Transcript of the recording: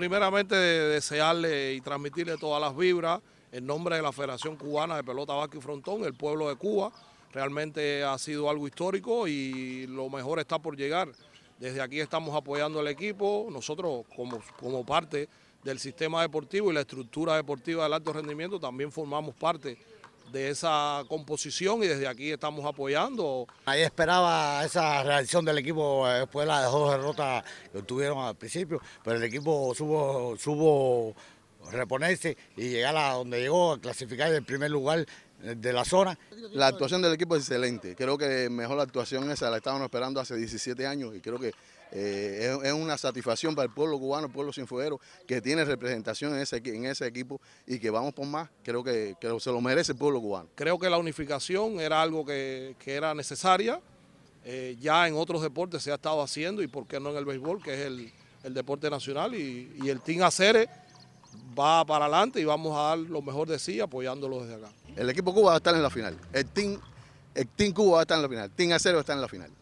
Primeramente desearle y transmitirle todas las vibras en nombre de la Federación Cubana de Pelota, Vasco y Frontón, el pueblo de Cuba. Realmente ha sido algo histórico y lo mejor está por llegar. Desde aquí estamos apoyando al equipo, nosotros como, como parte del sistema deportivo y la estructura deportiva del alto rendimiento también formamos parte de esa composición y desde aquí estamos apoyando. Ahí esperaba esa reacción del equipo después eh, de las dos derrotas que tuvieron al principio, pero el equipo subo, reponerse y llegar a donde llegó, a clasificar el primer lugar eh, de la zona. La actuación del equipo es excelente, creo que mejor la actuación esa la estábamos esperando hace 17 años y creo que eh, es, una satisfacción para el pueblo cubano, el pueblo sinfuero, que tiene representación en ese, en ese equipo y que vamos por más, creo que, se lo merece el pueblo cubano. Creo que la unificación era algo que, era necesaria, eh, ya en otros deportes se ha estado haciendo y por qué no en el béisbol, que es el, deporte nacional y, y el Team Acere va para adelante y vamos a dar lo mejor de sí apoyándolo desde acá. El equipo Cuba va a estar en la final. El Team, Cuba va a estar en la final. El team Acero va a estar en la final.